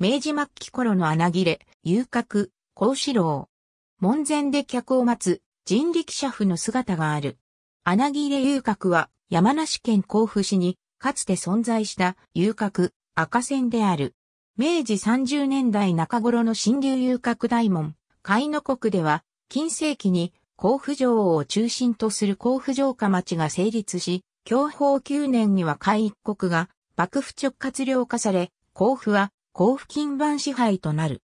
明治末期頃の穴切れ、遊郭、孔子楼。門前で客を待つ人力車夫の姿がある。穴切れ遊郭は山梨県甲府市にかつて存在した遊郭赤線である。明治30年代中頃の新流遊郭大門、海の国では近世紀に甲府城を中心とする甲府城下町が成立し、享保9年には海一国が幕府直轄領化され、甲府は甲府近番支配となる。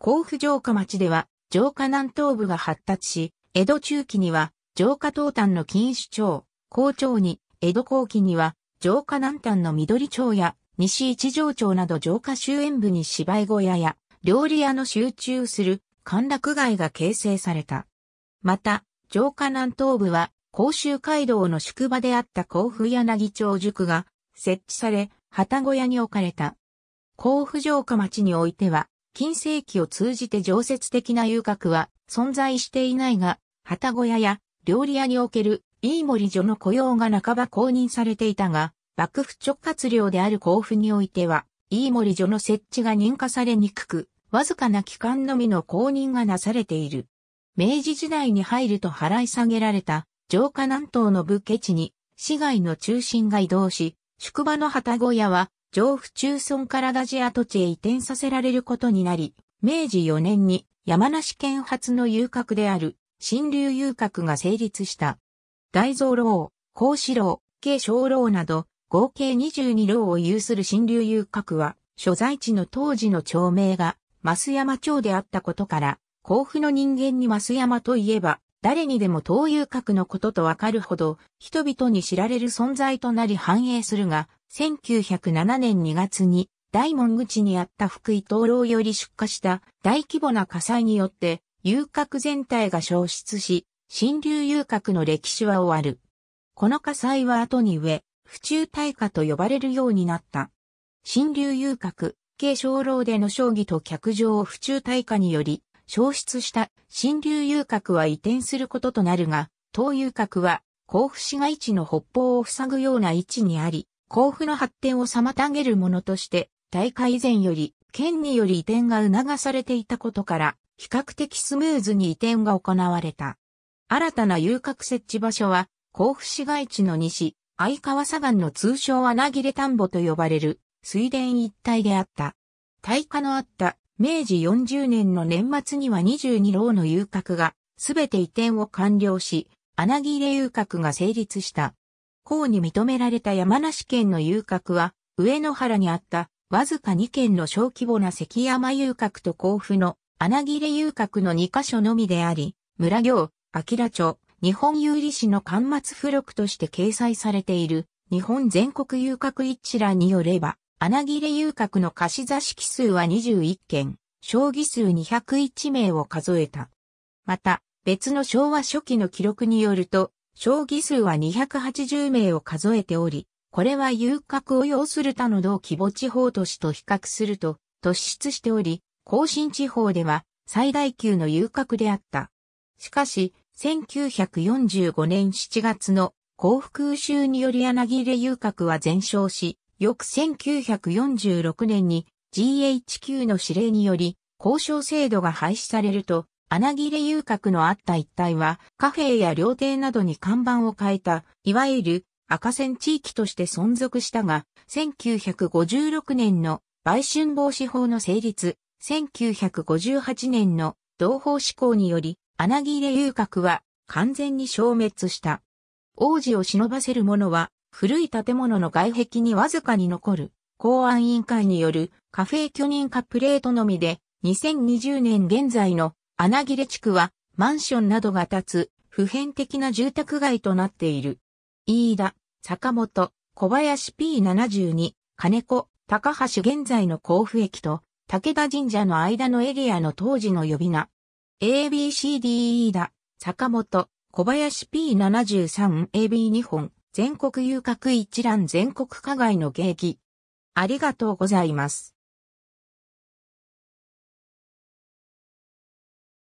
甲府城下町では、城下南東部が発達し、江戸中期には、城下東端の錦糸町、高町に、江戸後期には、城下南端の緑町や、西一条町など城下周辺部に芝居小屋や、料理屋の集中する、歓楽街が形成された。また、城下南東部は、甲州街道の宿場であった甲府柳町塾が設置され、旗小屋に置かれた。甲府城下町においては、近世紀を通じて常設的な遊郭は存在していないが、旗小屋や料理屋における飯森所の雇用が半ば公認されていたが、幕府直轄領である甲府においては、飯森所の設置が認可されにくく、わずかな期間のみの公認がなされている。明治時代に入ると払い下げられた城下南東の武家地に市街の中心が移動し、宿場の旗小屋は上府中村からラジア土地へ移転させられることになり、明治4年に山梨県初の遊郭である新流遊郭が成立した。大蔵楼、孔子楼、慶小楼など合計22楼を有する新流遊郭は、所在地の当時の町名が増山町であったことから、甲府の人間に増山といえば、誰にでも東遊閣のこととわかるほど、人々に知られる存在となり繁栄するが、1907年2月に、大門口にあった福井灯籠より出火した大規模な火災によって、遊郭全体が消失し、新流遊郭の歴史は終わる。この火災は後に上、府中大火と呼ばれるようになった。新流遊郭、軽小楼での将棋と客場を府中大火により、消失した新流遊郭は移転することとなるが、東遊郭は甲府市街地の北方を塞ぐような位置にあり、甲府の発展を妨げるものとして、大会前より県により移転が促されていたことから、比較的スムーズに移転が行われた。新たな遊郭設置場所は、甲府市街地の西、相川左岸の通称穴切れ田んぼと呼ばれる水田一帯であった。大火のあった明治40年の年末には22楼の遊郭が、すべて移転を完了し、穴切れ遊郭が成立した。公に認められた山梨県の遊郭は、上野原にあった、わずか2軒の小規模な関山遊郭と甲府の穴切れ遊郭の2カ所のみであり、村行、明町、日本有利市の間末付録として掲載されている、日本全国遊郭一覧によれば、穴切れ遊郭の貸し座敷数は21件、将棋数201名を数えた。また、別の昭和初期の記録によると、将棋数は280名を数えており、これは遊郭を要する他の同規模地方都市と比較すると突出しており、甲信地方では最大級の遊郭であった。しかし、1945年7月の幸福州により柳切遊郭は全焼し、翌1946年に GHQ の指令により交渉制度が廃止されると、穴切れ遊郭のあった一帯はカフェや料亭などに看板を変えた、いわゆる赤線地域として存続したが、1956年の売春防止法の成立、1958年の同法施行により、穴切れ遊郭は完全に消滅した。王子を忍ばせる者は古い建物の外壁にわずかに残る公安委員会によるカフェ許認可プレートのみで2020年現在の穴切れ地区はマンションなどが建つ普遍的な住宅街となっている。飯田、坂本、小林 P72、金子、高橋現在の甲府駅と武田神社の間のエリアの当時の呼び名。ABCDE だ、坂本、小林 P73AB2 本、全国遊郭一覧全国課外の芸妓。ありがとうございます。